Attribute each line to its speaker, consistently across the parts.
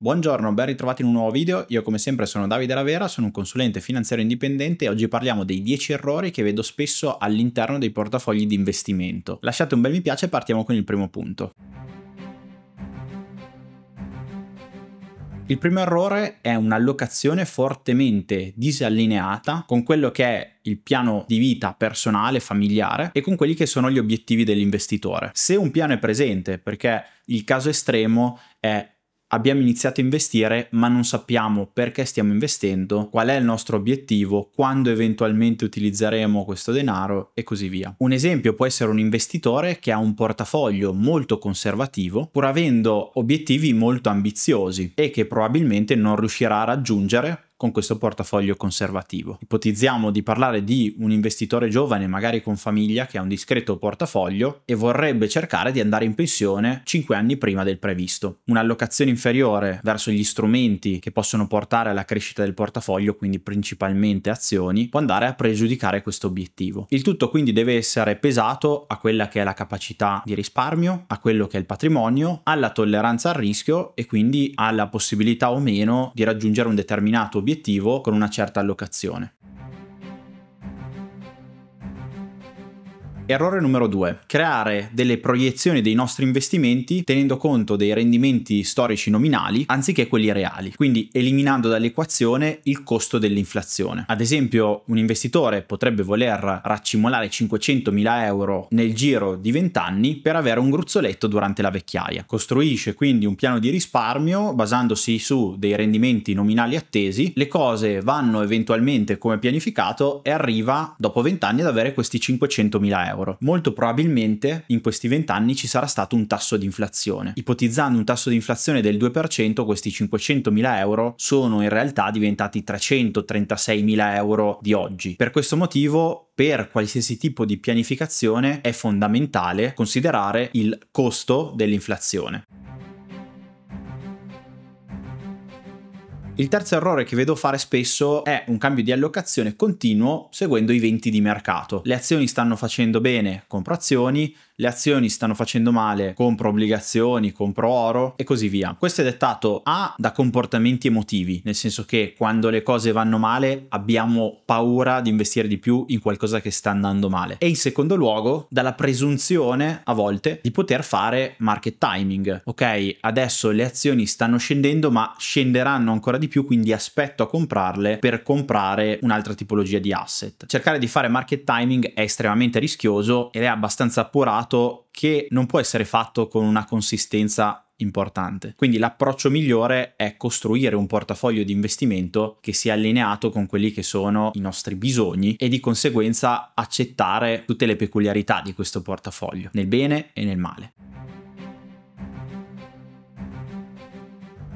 Speaker 1: Buongiorno, ben ritrovati in un nuovo video. Io come sempre sono Davide Lavera, sono un consulente finanziario indipendente e oggi parliamo dei 10 errori che vedo spesso all'interno dei portafogli di investimento. Lasciate un bel mi piace e partiamo con il primo punto. Il primo errore è un'allocazione fortemente disallineata con quello che è il piano di vita personale, familiare e con quelli che sono gli obiettivi dell'investitore. Se un piano è presente, perché il caso estremo è abbiamo iniziato a investire ma non sappiamo perché stiamo investendo, qual è il nostro obiettivo, quando eventualmente utilizzeremo questo denaro e così via. Un esempio può essere un investitore che ha un portafoglio molto conservativo pur avendo obiettivi molto ambiziosi e che probabilmente non riuscirà a raggiungere con questo portafoglio conservativo. Ipotizziamo di parlare di un investitore giovane, magari con famiglia, che ha un discreto portafoglio e vorrebbe cercare di andare in pensione 5 anni prima del previsto. Un'allocazione inferiore verso gli strumenti che possono portare alla crescita del portafoglio, quindi principalmente azioni, può andare a pregiudicare questo obiettivo. Il tutto quindi deve essere pesato a quella che è la capacità di risparmio, a quello che è il patrimonio, alla tolleranza al rischio e quindi alla possibilità o meno di raggiungere un determinato obiettivo obiettivo con una certa allocazione. Errore numero due, Creare delle proiezioni dei nostri investimenti tenendo conto dei rendimenti storici nominali anziché quelli reali, quindi eliminando dall'equazione il costo dell'inflazione. Ad esempio, un investitore potrebbe voler raccimolare 500.000 euro nel giro di 20 anni per avere un gruzzoletto durante la vecchiaia. Costruisce quindi un piano di risparmio basandosi su dei rendimenti nominali attesi, le cose vanno eventualmente come pianificato e arriva dopo 20 anni ad avere questi 500.000 euro euro. Molto probabilmente in questi 20 anni ci sarà stato un tasso di inflazione. Ipotizzando un tasso di inflazione del 2%, questi 500.000 euro sono in realtà diventati 336.000 euro di oggi. Per questo motivo per qualsiasi tipo di pianificazione è fondamentale considerare il costo dell'inflazione. Il terzo errore che vedo fare spesso è un cambio di allocazione continuo seguendo i venti di mercato. Le azioni stanno facendo bene, compro azioni, le azioni stanno facendo male, compro obbligazioni, compro oro e così via. Questo è dettato A da comportamenti emotivi, nel senso che quando le cose vanno male abbiamo paura di investire di più in qualcosa che sta andando male. E in secondo luogo dalla presunzione a volte di poter fare market timing. Ok, adesso le azioni stanno scendendo ma scenderanno ancora di più, quindi aspetto a comprarle per comprare un'altra tipologia di asset. Cercare di fare market timing è estremamente rischioso ed è abbastanza appurato risultato che non può essere fatto con una consistenza importante. Quindi l'approccio migliore è costruire un portafoglio di investimento che sia allineato con quelli che sono i nostri bisogni e di conseguenza accettare tutte le peculiarità di questo portafoglio, nel bene e nel male.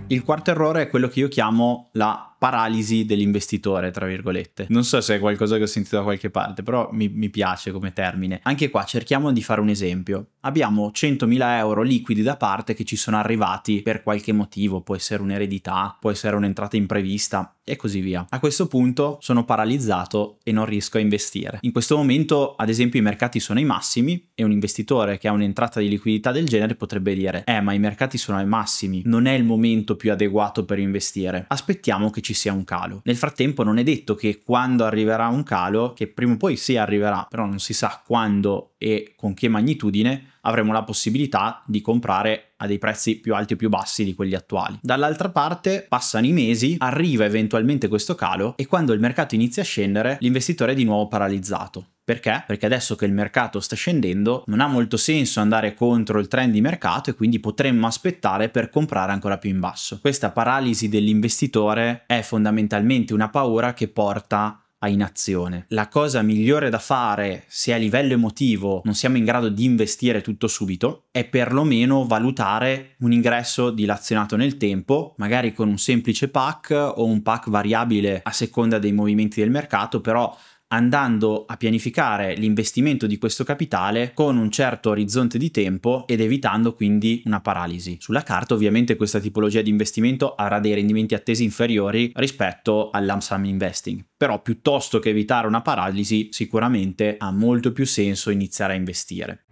Speaker 1: Il quarto errore è quello che io chiamo la paralisi dell'investitore, tra virgolette. Non so se è qualcosa che ho sentito da qualche parte, però mi, mi piace come termine. Anche qua cerchiamo di fare un esempio. Abbiamo 100.000 euro liquidi da parte che ci sono arrivati per qualche motivo, può essere un'eredità, può essere un'entrata imprevista e così via. A questo punto sono paralizzato e non riesco a investire. In questo momento, ad esempio, i mercati sono ai massimi e un investitore che ha un'entrata di liquidità del genere potrebbe dire "Eh, ma i mercati sono ai massimi, non è il momento più adeguato per investire. Aspettiamo che ci ci sia un calo. Nel frattempo non è detto che quando arriverà un calo, che prima o poi sì arriverà, però non si sa quando e con che magnitudine, avremo la possibilità di comprare a dei prezzi più alti o più bassi di quelli attuali. Dall'altra parte passano i mesi, arriva eventualmente questo calo e quando il mercato inizia a scendere l'investitore è di nuovo paralizzato. Perché? Perché adesso che il mercato sta scendendo non ha molto senso andare contro il trend di mercato e quindi potremmo aspettare per comprare ancora più in basso. Questa paralisi dell'investitore è fondamentalmente una paura che porta a azione. La cosa migliore da fare se a livello emotivo non siamo in grado di investire tutto subito è perlomeno valutare un ingresso dilazionato nel tempo, magari con un semplice pack o un pack variabile a seconda dei movimenti del mercato, però andando a pianificare l'investimento di questo capitale con un certo orizzonte di tempo ed evitando quindi una paralisi. Sulla carta ovviamente questa tipologia di investimento avrà dei rendimenti attesi inferiori rispetto all'AMSAM investing, però piuttosto che evitare una paralisi sicuramente ha molto più senso iniziare a investire.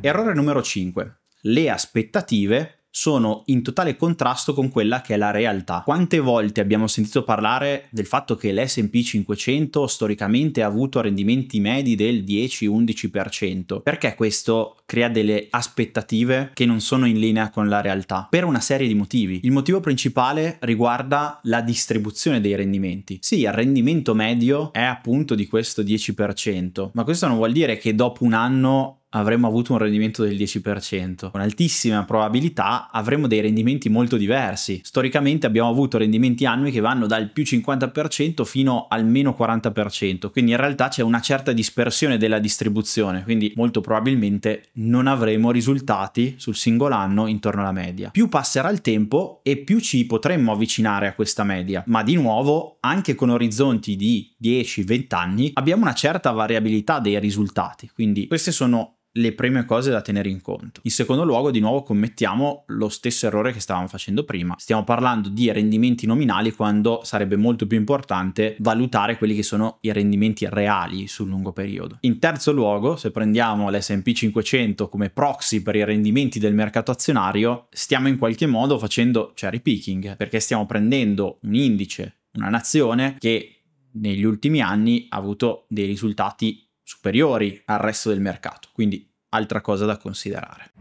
Speaker 1: Errore numero 5. Le aspettative sono in totale contrasto con quella che è la realtà. Quante volte abbiamo sentito parlare del fatto che l'SP 500 storicamente ha avuto rendimenti medi del 10-11%? Perché questo crea delle aspettative che non sono in linea con la realtà? Per una serie di motivi. Il motivo principale riguarda la distribuzione dei rendimenti. Sì, il rendimento medio è appunto di questo 10%, ma questo non vuol dire che dopo un anno avremmo avuto un rendimento del 10%. Con altissima probabilità avremo dei rendimenti molto diversi. Storicamente abbiamo avuto rendimenti annui che vanno dal più 50% fino al meno 40%, quindi in realtà c'è una certa dispersione della distribuzione, quindi molto probabilmente non avremo risultati sul singolo anno intorno alla media. Più passerà il tempo e più ci potremmo avvicinare a questa media, ma di nuovo anche con orizzonti di 10-20 anni abbiamo una certa variabilità dei risultati, quindi queste sono le prime cose da tenere in conto. In secondo luogo, di nuovo, commettiamo lo stesso errore che stavamo facendo prima. Stiamo parlando di rendimenti nominali quando sarebbe molto più importante valutare quelli che sono i rendimenti reali sul lungo periodo. In terzo luogo, se prendiamo l'SP 500 come proxy per i rendimenti del mercato azionario, stiamo in qualche modo facendo cherry picking, perché stiamo prendendo un indice, una nazione che negli ultimi anni ha avuto dei risultati superiori al resto del mercato. Quindi altra cosa da considerare.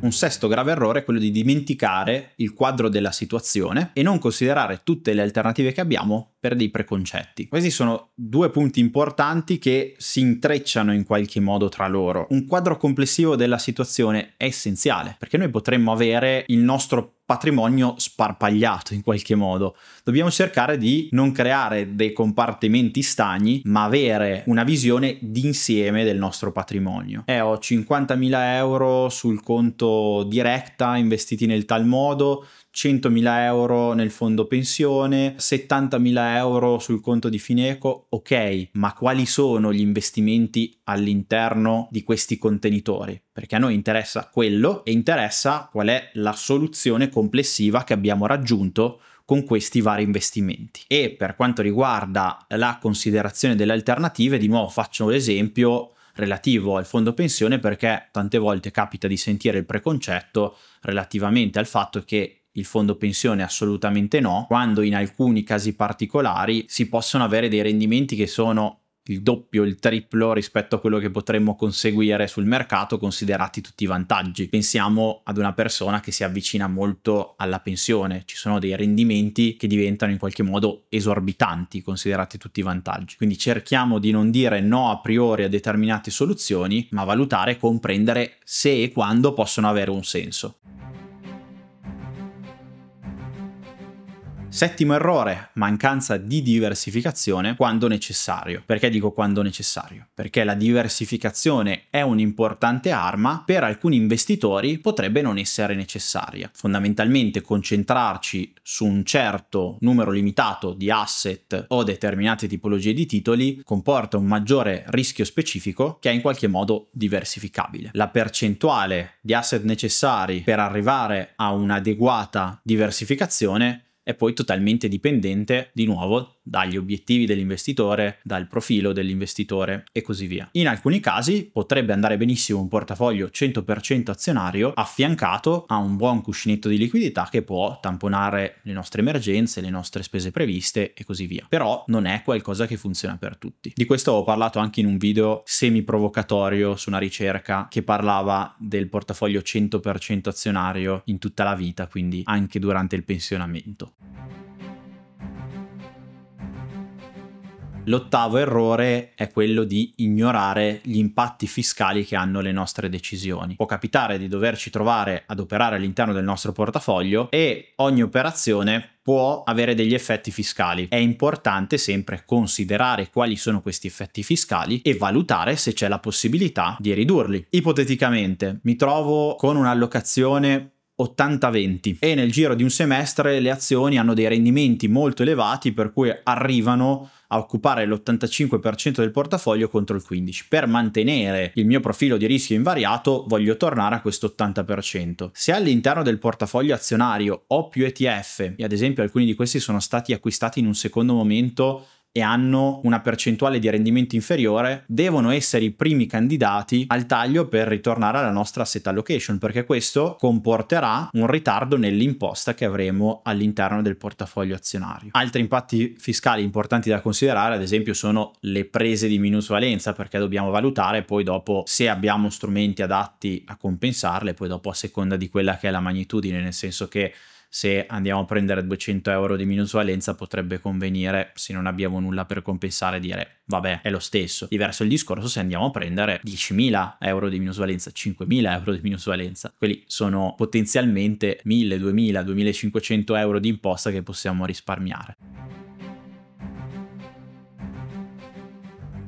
Speaker 1: Un sesto grave errore è quello di dimenticare il quadro della situazione e non considerare tutte le alternative che abbiamo per dei preconcetti. Questi sono due punti importanti che si intrecciano in qualche modo tra loro. Un quadro complessivo della situazione è essenziale perché noi potremmo avere il nostro patrimonio sparpagliato in qualche modo. Dobbiamo cercare di non creare dei compartimenti stagni, ma avere una visione d'insieme del nostro patrimonio. Eh, ho 50.000 euro sul conto diretta investiti nel tal modo, 100.000 euro nel fondo pensione, 70.000 euro sul conto di Fineco, ok, ma quali sono gli investimenti all'interno di questi contenitori? Perché a noi interessa quello e interessa qual è la soluzione complessiva che abbiamo raggiunto con questi vari investimenti. E per quanto riguarda la considerazione delle alternative, di nuovo faccio l'esempio relativo al fondo pensione perché tante volte capita di sentire il preconcetto relativamente al fatto che il fondo pensione assolutamente no, quando in alcuni casi particolari si possono avere dei rendimenti che sono il doppio, il triplo rispetto a quello che potremmo conseguire sul mercato considerati tutti i vantaggi. Pensiamo ad una persona che si avvicina molto alla pensione, ci sono dei rendimenti che diventano in qualche modo esorbitanti considerati tutti i vantaggi. Quindi cerchiamo di non dire no a priori a determinate soluzioni, ma valutare e comprendere se e quando possono avere un senso. Settimo errore, mancanza di diversificazione quando necessario. Perché dico quando necessario? Perché la diversificazione è un'importante arma, per alcuni investitori potrebbe non essere necessaria. Fondamentalmente concentrarci su un certo numero limitato di asset o determinate tipologie di titoli comporta un maggiore rischio specifico che è in qualche modo diversificabile. La percentuale di asset necessari per arrivare a un'adeguata diversificazione è poi totalmente dipendente di nuovo dagli obiettivi dell'investitore, dal profilo dell'investitore e così via. In alcuni casi potrebbe andare benissimo un portafoglio 100% azionario affiancato a un buon cuscinetto di liquidità che può tamponare le nostre emergenze, le nostre spese previste e così via. Però non è qualcosa che funziona per tutti. Di questo ho parlato anche in un video semi provocatorio su una ricerca che parlava del portafoglio 100% azionario in tutta la vita, quindi anche durante il pensionamento. L'ottavo errore è quello di ignorare gli impatti fiscali che hanno le nostre decisioni. Può capitare di doverci trovare ad operare all'interno del nostro portafoglio e ogni operazione può avere degli effetti fiscali. È importante sempre considerare quali sono questi effetti fiscali e valutare se c'è la possibilità di ridurli. Ipoteticamente mi trovo con un'allocazione 80-20 e nel giro di un semestre le azioni hanno dei rendimenti molto elevati per cui arrivano a occupare l'85% del portafoglio contro il 15%. Per mantenere il mio profilo di rischio invariato voglio tornare a questo 80%. Se all'interno del portafoglio azionario ho più ETF, e ad esempio alcuni di questi sono stati acquistati in un secondo momento e hanno una percentuale di rendimento inferiore, devono essere i primi candidati al taglio per ritornare alla nostra set allocation, perché questo comporterà un ritardo nell'imposta che avremo all'interno del portafoglio azionario. Altri impatti fiscali importanti da considerare, ad esempio, sono le prese di minusvalenza, perché dobbiamo valutare poi dopo se abbiamo strumenti adatti a compensarle, poi dopo a seconda di quella che è la magnitudine, nel senso che se andiamo a prendere 200 euro di minusvalenza potrebbe convenire, se non abbiamo nulla per compensare, dire vabbè è lo stesso. Diverso il discorso se andiamo a prendere 10.000 euro di minusvalenza, 5.000 euro di minusvalenza. Quelli sono potenzialmente 1.000, 2.000, 2.500 euro di imposta che possiamo risparmiare.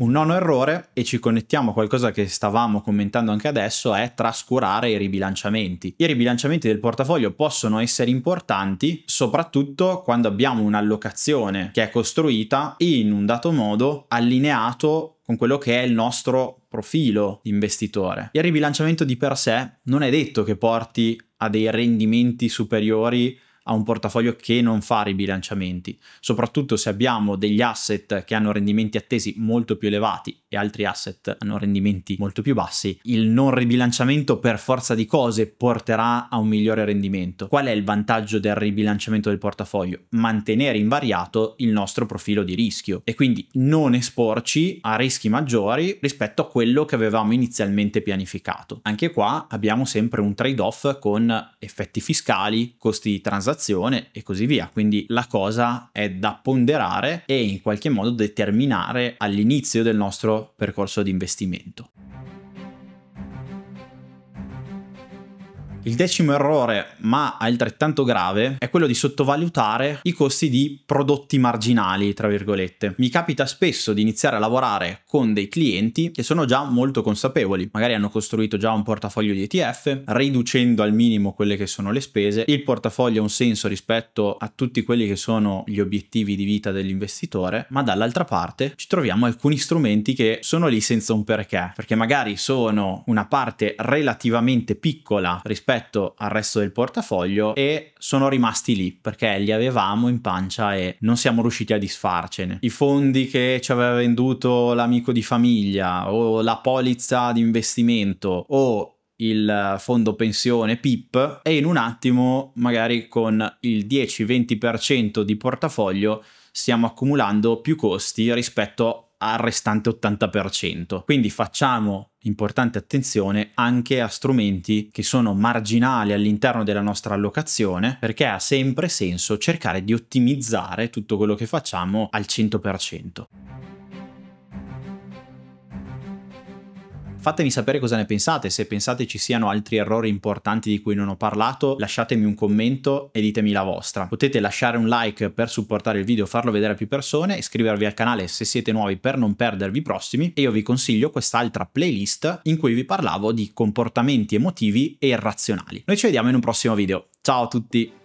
Speaker 1: Un nono errore, e ci connettiamo a qualcosa che stavamo commentando anche adesso, è trascurare i ribilanciamenti. I ribilanciamenti del portafoglio possono essere importanti soprattutto quando abbiamo un'allocazione che è costruita in un dato modo allineato con quello che è il nostro profilo investitore. Il ribilanciamento di per sé non è detto che porti a dei rendimenti superiori a un portafoglio che non fa ribilanciamenti, soprattutto se abbiamo degli asset che hanno rendimenti attesi molto più elevati e altri asset hanno rendimenti molto più bassi, il non ribilanciamento per forza di cose porterà a un migliore rendimento. Qual è il vantaggio del ribilanciamento del portafoglio? Mantenere invariato il nostro profilo di rischio e quindi non esporci a rischi maggiori rispetto a quello che avevamo inizialmente pianificato. Anche qua abbiamo sempre un trade-off con effetti fiscali, costi di transazione, situazione e così via. Quindi la cosa è da ponderare e in qualche modo determinare all'inizio del nostro percorso di investimento. Il decimo errore, ma altrettanto grave, è quello di sottovalutare i costi di prodotti marginali, tra virgolette. Mi capita spesso di iniziare a lavorare con dei clienti che sono già molto consapevoli, magari hanno costruito già un portafoglio di ETF, riducendo al minimo quelle che sono le spese, il portafoglio ha un senso rispetto a tutti quelli che sono gli obiettivi di vita dell'investitore, ma dall'altra parte ci troviamo alcuni strumenti che sono lì senza un perché, perché magari sono una parte relativamente piccola rispetto rispetto al resto del portafoglio e sono rimasti lì perché li avevamo in pancia e non siamo riusciti a disfarcene. I fondi che ci aveva venduto l'amico di famiglia o la polizza di investimento o il fondo pensione PIP e in un attimo magari con il 10-20% di portafoglio stiamo accumulando più costi rispetto al restante 80%. Quindi facciamo importante attenzione anche a strumenti che sono marginali all'interno della nostra allocazione perché ha sempre senso cercare di ottimizzare tutto quello che facciamo al 100%. Fatemi sapere cosa ne pensate, se pensate ci siano altri errori importanti di cui non ho parlato, lasciatemi un commento e ditemi la vostra. Potete lasciare un like per supportare il video, farlo vedere a più persone, iscrivervi al canale se siete nuovi per non perdervi i prossimi e io vi consiglio quest'altra playlist in cui vi parlavo di comportamenti emotivi e irrazionali. Noi ci vediamo in un prossimo video. Ciao a tutti!